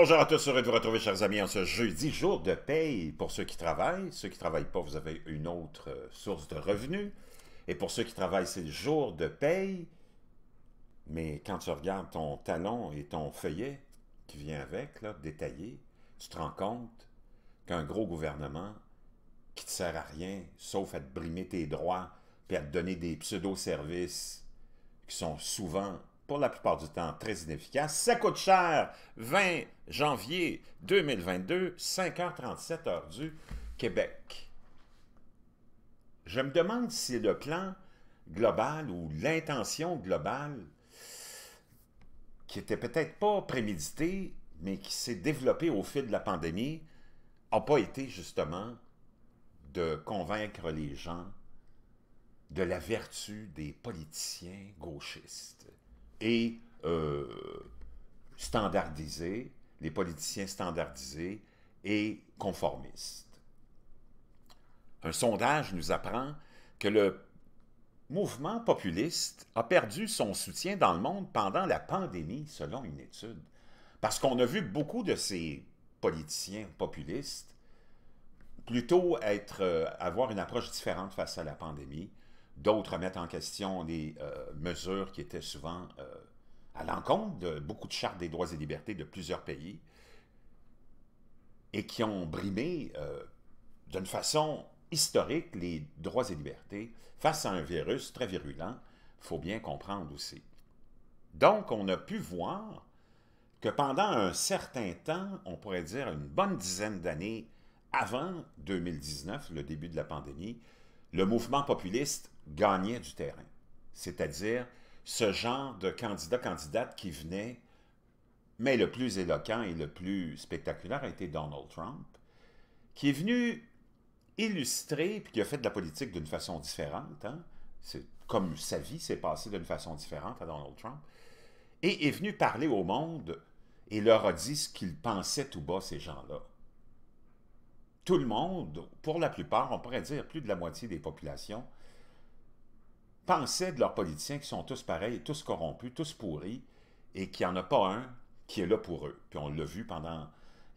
bonjour à tous, heureux de vous retrouver, chers amis, en ce jeudi, jour de paye pour ceux qui travaillent. Ceux qui ne travaillent pas, vous avez une autre euh, source de revenus. Et pour ceux qui travaillent, c'est le jour de paye. Mais quand tu regardes ton talon et ton feuillet qui vient avec, là, détaillé, tu te rends compte qu'un gros gouvernement qui ne te sert à rien, sauf à te brimer tes droits, puis à te donner des pseudo-services qui sont souvent pour la plupart du temps très inefficace. Ça coûte cher. 20 janvier 2022, 5h37 heure du Québec. Je me demande si le plan global ou l'intention globale qui n'était peut-être pas préméditée, mais qui s'est développée au fil de la pandémie, n'a pas été justement de convaincre les gens de la vertu des politiciens gauchistes et euh, standardisés, les politiciens standardisés et conformistes. Un sondage nous apprend que le mouvement populiste a perdu son soutien dans le monde pendant la pandémie, selon une étude, parce qu'on a vu beaucoup de ces politiciens populistes plutôt être, euh, avoir une approche différente face à la pandémie D'autres mettent en question les euh, mesures qui étaient souvent euh, à l'encontre de beaucoup de chartes des droits et libertés de plusieurs pays et qui ont brimé euh, d'une façon historique les droits et libertés face à un virus très virulent. Il faut bien comprendre aussi. Donc, on a pu voir que pendant un certain temps, on pourrait dire une bonne dizaine d'années avant 2019, le début de la pandémie, le mouvement populiste gagnait du terrain. C'est-à-dire ce genre de candidat-candidate qui venait, mais le plus éloquent et le plus spectaculaire a été Donald Trump, qui est venu illustrer, puis qui a fait de la politique d'une façon différente, hein. c'est comme sa vie s'est passée d'une façon différente à Donald Trump, et est venu parler au monde et leur a dit ce qu'ils pensaient tout bas, ces gens-là. Tout le monde, pour la plupart, on pourrait dire plus de la moitié des populations, pensaient de leurs politiciens qui sont tous pareils, tous corrompus, tous pourris, et qu'il n'y en a pas un qui est là pour eux. Puis on l'a vu pendant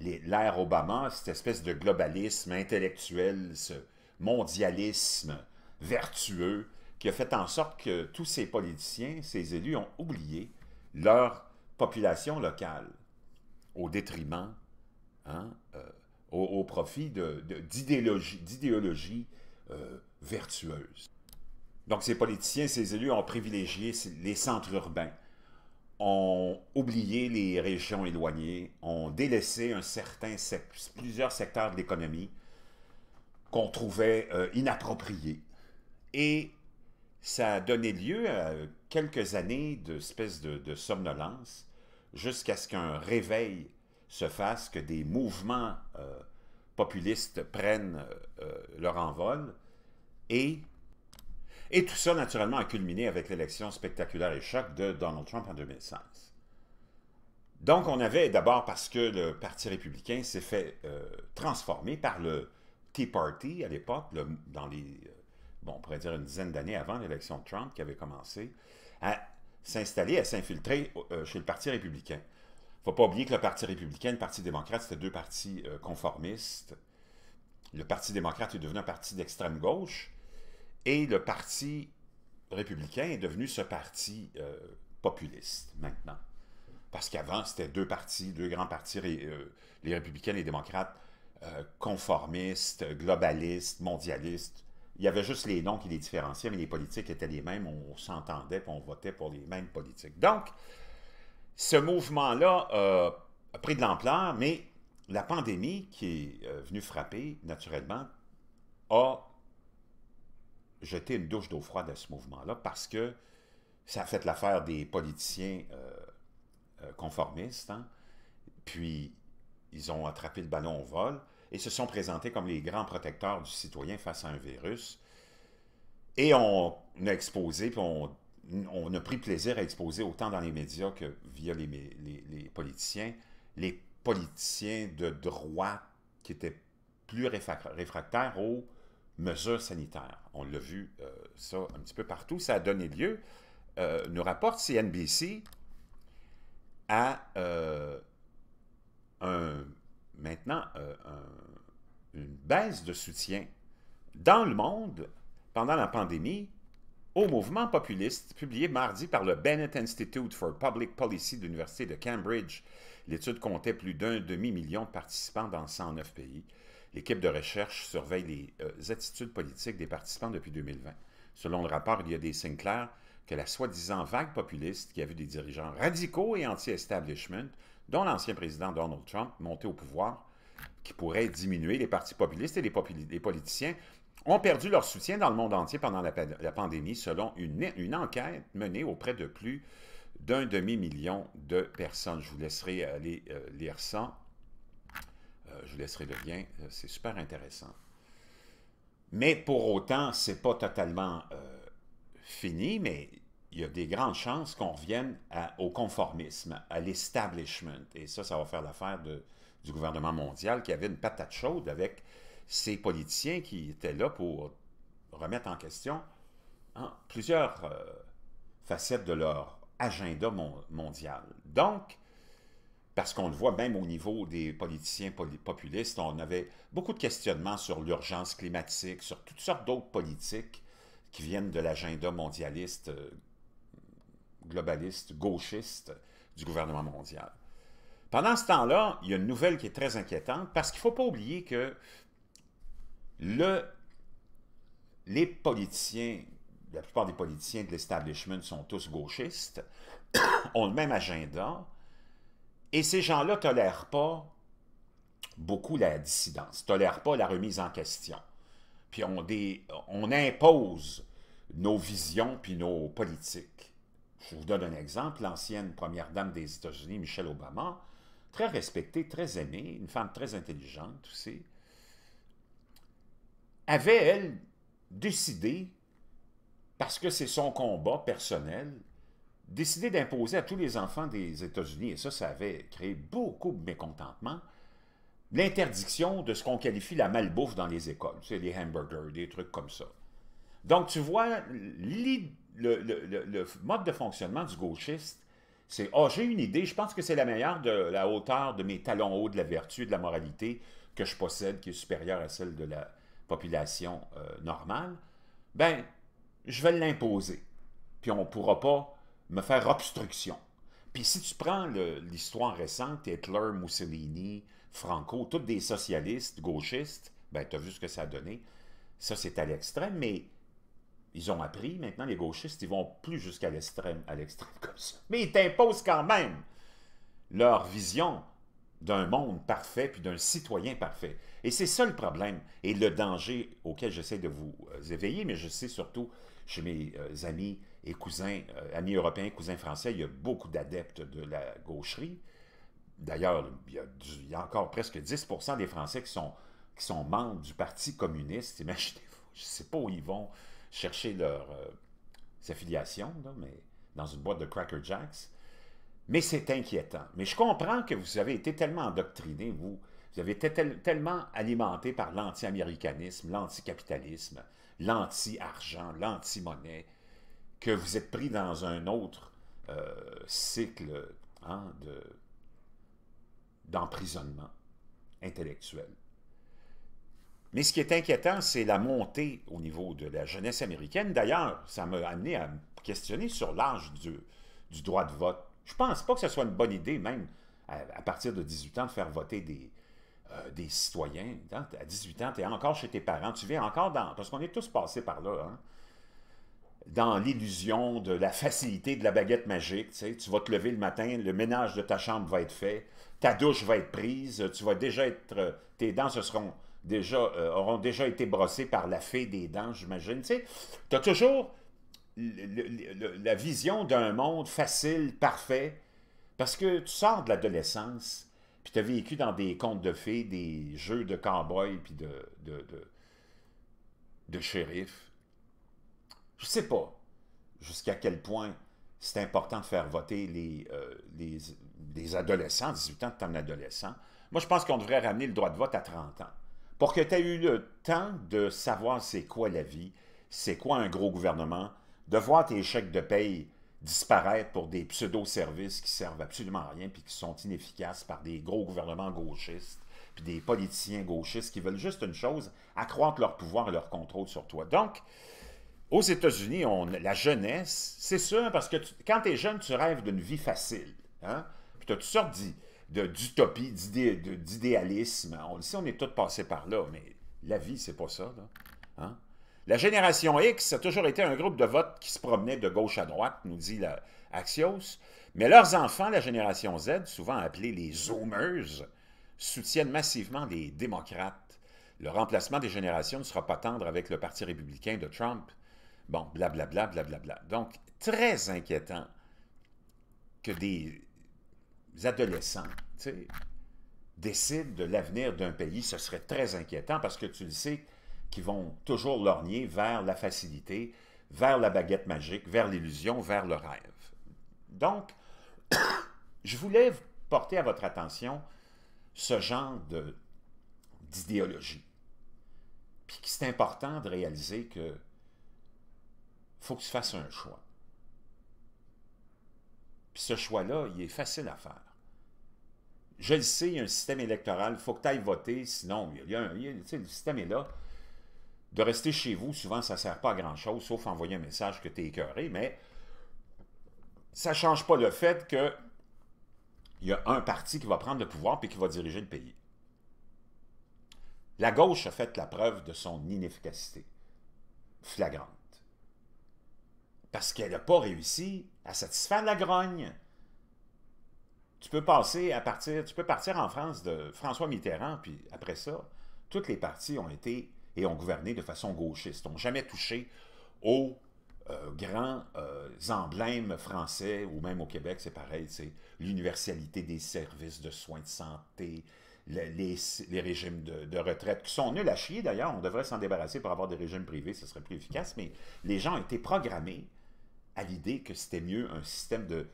l'ère Obama, cette espèce de globalisme intellectuel, ce mondialisme vertueux, qui a fait en sorte que tous ces politiciens, ces élus ont oublié leur population locale au détriment, hein, euh, au, profit d'idéologies euh, vertueuses. Donc, ces politiciens, ces élus ont privilégié les centres urbains, ont oublié les régions éloignées, ont délaissé un certain plusieurs secteurs de l'économie qu'on trouvait euh, inappropriés. Et ça a donné lieu à quelques années d'espèce de, de somnolence jusqu'à ce qu'un réveil se fasse, que des mouvements euh, populistes prennent euh, leur envol et et tout ça, naturellement, a culminé avec l'élection spectaculaire et choc de Donald Trump en 2016. Donc, on avait d'abord, parce que le Parti républicain s'est fait euh, transformer par le Tea Party à l'époque, dans les, euh, bon, on pourrait dire une dizaine d'années avant l'élection de Trump qui avait commencé, à s'installer, à s'infiltrer euh, chez le Parti républicain. Il ne faut pas oublier que le Parti républicain et le Parti démocrate, c'était deux partis conformistes. Le Parti démocrate est devenu un parti d'extrême gauche, et le parti républicain est devenu ce parti euh, populiste maintenant. Parce qu'avant, c'était deux partis, deux grands partis, euh, les républicains et les démocrates, euh, conformistes, globalistes, mondialistes. Il y avait juste les noms qui les différenciaient, mais les politiques étaient les mêmes, on s'entendait, et on votait pour les mêmes politiques. Donc, ce mouvement-là a pris de l'ampleur, mais la pandémie qui est venue frapper, naturellement, a jeter une douche d'eau froide à ce mouvement-là parce que ça a fait l'affaire des politiciens euh, euh, conformistes. Hein. Puis, ils ont attrapé le ballon au vol et se sont présentés comme les grands protecteurs du citoyen face à un virus. Et on a exposé, puis on, a pris plaisir à exposer autant dans les médias que via les, politiciens, les politiciens de droit qui étaient plus réfractaires au mesures sanitaires. On l'a vu euh, ça un petit peu partout. Ça a donné lieu, euh, nous rapporte CNBC, à euh, un, maintenant une baisse de soutien dans le monde pendant la pandémie au mouvement populiste publié mardi par le Bennett Institute for Public Policy de l'Université de Cambridge. L'étude comptait plus d'un demi-million de participants dans 109 pays. L'équipe de recherche surveille les euh, attitudes politiques des participants depuis 2020. Selon le rapport, il y a des signes clairs que la soi-disant vague populiste qui a vu des dirigeants radicaux et anti-establishment, dont l'ancien président Donald Trump, monté au pouvoir, qui pourrait diminuer les partis populistes et les, politiciens, ont perdu leur soutien dans le monde entier pendant la, pandémie, selon une, enquête menée auprès de plus d'un demi-million de personnes. Je vous laisserai aller euh, euh, lire ça euh, je vous laisserai le lien, euh, c'est super intéressant. Mais pour autant, c'est pas totalement euh, fini, mais il y a des grandes chances qu'on revienne au conformisme, à l'establishment. Et ça, ça va faire l'affaire du gouvernement mondial qui avait une patate chaude avec ces politiciens qui étaient là pour remettre en question hein, plusieurs facettes de leur agenda mondial. Donc, parce qu'on le voit même au niveau des politiciens populistes, on avait beaucoup de questionnements sur l'urgence climatique, sur toutes sortes d'autres politiques qui viennent de l'agenda mondialiste, euh, globaliste, gauchiste du gouvernement mondial. Pendant ce temps-là, il y a une nouvelle qui est très inquiétante parce qu'il ne faut pas oublier que les politiciens, la plupart des politiciens de l'establishment sont tous gauchistes, ont le même agenda, et ces gens-là ne tolèrent pas beaucoup la dissidence, ne tolèrent pas la remise en question. Puis on, des, on impose nos visions puis nos politiques. Je vous donne un exemple. L'ancienne première dame des États-Unis, Michelle Obama, très respectée, très aimée, une femme très intelligente aussi, avait, elle, décidé, parce que c'est son combat personnel, décidé d'imposer à tous les enfants des États-Unis, et ça, ça avait créé beaucoup de mécontentement, l'interdiction de ce qu'on qualifie la malbouffe dans les écoles, c'est les hamburgers, des trucs comme ça. Donc, tu vois, le, mode de fonctionnement du gauchiste, c'est « Ah, oh, j'ai une idée, je pense que c'est la meilleure de la hauteur de mes talons hauts de la vertu de la moralité que je possède, qui est supérieure à celle de la population euh, normale. Ben, je vais l'imposer. Puis on ne pourra pas me faire obstruction. Puis si tu prends l'histoire récente, Hitler, Mussolini, Franco, tous des socialistes, gauchistes, ben tu as vu ce que ça a donné. Ça, c'est à l'extrême, mais ils ont appris. Maintenant, les gauchistes, ils vont plus jusqu'à l'extrême, à l'extrême comme ça. Mais ils t'imposent quand même leur vision d'un monde parfait puis d'un citoyen parfait. Et c'est ça le problème et le danger auquel j'essaie de vous euh, éveiller, mais je sais surtout chez mes euh, amis et cousins, euh, amis européens, cousins français, il y a beaucoup d'adeptes de la gaucherie. D'ailleurs, il, y a encore presque 10 des Français qui sont, qui sont membres du Parti communiste. Imaginez-vous, je ne sais pas où ils vont chercher leur euh, affiliations, affiliation, mais dans une boîte de Cracker Jacks. Mais c'est inquiétant. Mais je comprends que vous avez été tellement endoctrinés, vous, vous avez été tellement alimenté par l'anti-américanisme, l'anti-capitalisme, l'anti-argent, l'anti-monnaie, que vous êtes pris dans un autre euh, cycle hein, d'emprisonnement intellectuel. Mais ce qui est inquiétant, c'est la montée au niveau de la jeunesse américaine. D'ailleurs, ça m'a amené à me questionner sur l'âge du, droit de vote. Je pense pas que ce soit une bonne idée, même à, partir de 18 ans, de faire voter des, euh, citoyens. À 18 ans, tu es encore chez tes parents, tu viens encore dans... Parce qu'on est tous passés par là. Hein? dans l'illusion de la facilité de la baguette magique. Tu, sais, tu vas te lever le matin, le ménage de ta chambre va être fait, ta douche va être prise, tu vas déjà être, euh, tes dents seront déjà, euh, auront déjà été brossées par la fée des dents, j'imagine. Tu sais, as toujours la vision d'un monde facile, parfait, parce que tu sors de l'adolescence, puis tu as vécu dans des contes de fées, des jeux de cow-boys, puis de, de, de, de shérifs je ne sais pas jusqu'à quel point c'est important de faire voter les, euh, les, adolescents, 18 ans, tu un adolescent. Moi, je pense qu'on devrait ramener le droit de vote à 30 ans. Pour que tu aies eu le temps de savoir c'est quoi la vie, c'est quoi un gros gouvernement, de voir tes chèques de paye disparaître pour des pseudo-services qui servent absolument à rien puis qui sont inefficaces par des gros gouvernements gauchistes puis des politiciens gauchistes qui veulent juste une chose, accroître leur pouvoir et leur contrôle sur toi. Donc, aux États-Unis, la jeunesse, c'est sûr, parce que quand tu es jeune, tu rêves d'une vie facile. Hein. Puis tu as toutes sortes d'utopie, d'idéalisme. On on est tous passés par là, mais la vie, c'est pas ça. Hein. La génération X, a toujours été un groupe de vote qui se promenait de gauche à droite, nous dit Axios. Mais leurs enfants, la génération Z, souvent appelés les zoomers, soutiennent massivement les démocrates. Le remplacement des générations ne sera pas tendre avec le Parti républicain de Trump, Bon, blablabla, blablabla. Donc, très inquiétant que des adolescents, tu sais, décident de l'avenir d'un pays. Ce serait très inquiétant parce que tu le sais qu'ils vont toujours lorgner vers la facilité, vers la baguette magique, vers l'illusion, vers le rêve. Donc, je voulais porter à votre attention ce genre d'idéologie. Puis c'est important de réaliser que faut que tu fasses un choix. Puis ce choix-là, il est facile à faire. Je le sais, il y a un système électoral, il faut que tu ailles voter, sinon, il le système est là. De rester chez vous, souvent, ça ne sert pas à grand-chose, sauf envoyer un message que tu es écœuré, mais ça ne change pas le fait que il y a un parti qui va prendre le pouvoir et qui va diriger le pays. La gauche a fait la preuve de son inefficacité flagrante parce qu'elle n'a pas réussi à satisfaire la grogne. Tu peux passer à partir, tu peux partir en France de François Mitterrand, puis après ça, toutes les parties ont été et ont gouverné de façon gauchiste, n'ont jamais touché aux euh, grands euh, emblèmes français, ou même au Québec, c'est pareil, c'est l'universalité des services de soins de santé, les, régimes de, de, retraite, qui sont nuls à chier d'ailleurs, on devrait s'en débarrasser pour avoir des régimes privés, ce serait plus efficace, mais les gens ont été programmés à l'idée que c'était mieux un système de,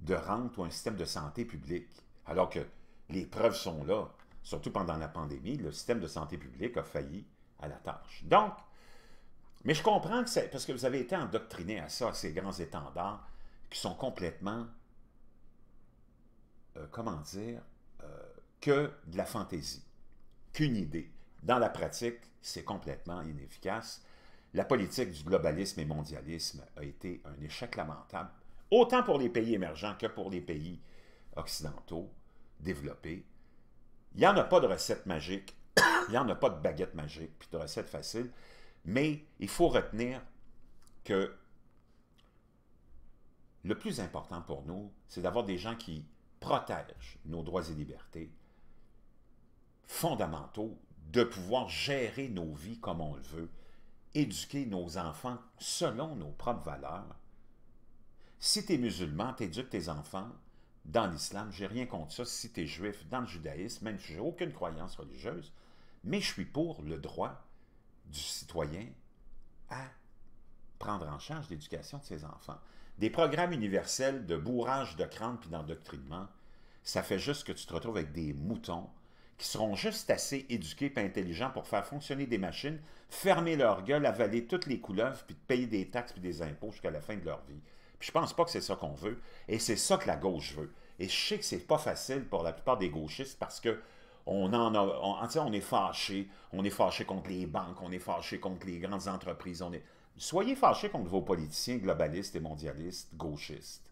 de rente ou un système de santé publique. Alors que les preuves sont là, surtout pendant la pandémie, le système de santé publique a failli à la tâche. Donc, mais je comprends que c'est parce que vous avez été endoctriné à ça, à ces grands étendards qui sont complètement, euh, comment dire, euh, que de la fantaisie, qu'une idée. Dans la pratique, c'est complètement inefficace la politique du globalisme et mondialisme a été un échec lamentable, autant pour les pays émergents que pour les pays occidentaux développés. Il n'y en a pas de recette magique, il n'y en a pas de baguette magique, puis de recette facile, mais il faut retenir que le plus important pour nous, c'est d'avoir des gens qui protègent nos droits et libertés fondamentaux, de pouvoir gérer nos vies comme on le veut, éduquer nos enfants selon nos propres valeurs. Si tu es musulman, tu éduques tes enfants dans l'islam, j'ai rien contre ça. Si tu es juif, dans le judaïsme, même si j'ai aucune croyance religieuse, mais je suis pour le droit du citoyen à prendre en charge l'éducation de ses enfants. Des programmes universels de bourrage de crâne puis d'endoctrinement, ça fait juste que tu te retrouves avec des moutons qui seront juste assez éduqués et intelligents pour faire fonctionner des machines, fermer leur gueule, avaler toutes les couleuvres, puis de payer des taxes puis des impôts jusqu'à la fin de leur vie. Puis je pense pas que c'est ça qu'on veut, et c'est ça que la gauche veut. Et je sais que c'est pas facile pour la plupart des gauchistes parce que on en a, on, on est fâché, on est fâché contre les banques, on est fâché contre les grandes entreprises, on est... Soyez fâchés contre vos politiciens globalistes et mondialistes, gauchistes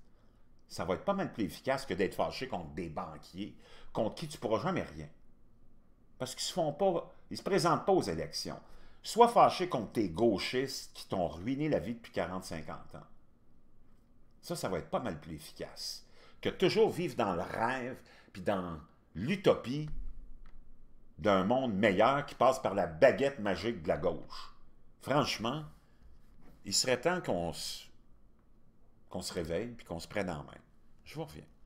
ça va être pas mal plus efficace que d'être fâché contre des banquiers, contre qui tu pourras jamais rien parce qu'ils se font pas, se présentent pas aux élections. Sois fâché contre tes gauchistes qui t'ont ruiné la vie depuis 40-50 ans. Ça, ça va être pas mal plus efficace que toujours vivre dans le rêve puis dans l'utopie d'un monde meilleur qui passe par la baguette magique de la gauche. Franchement, il serait temps qu'on se, se réveille puis qu'on se prenne en main. Je vous reviens.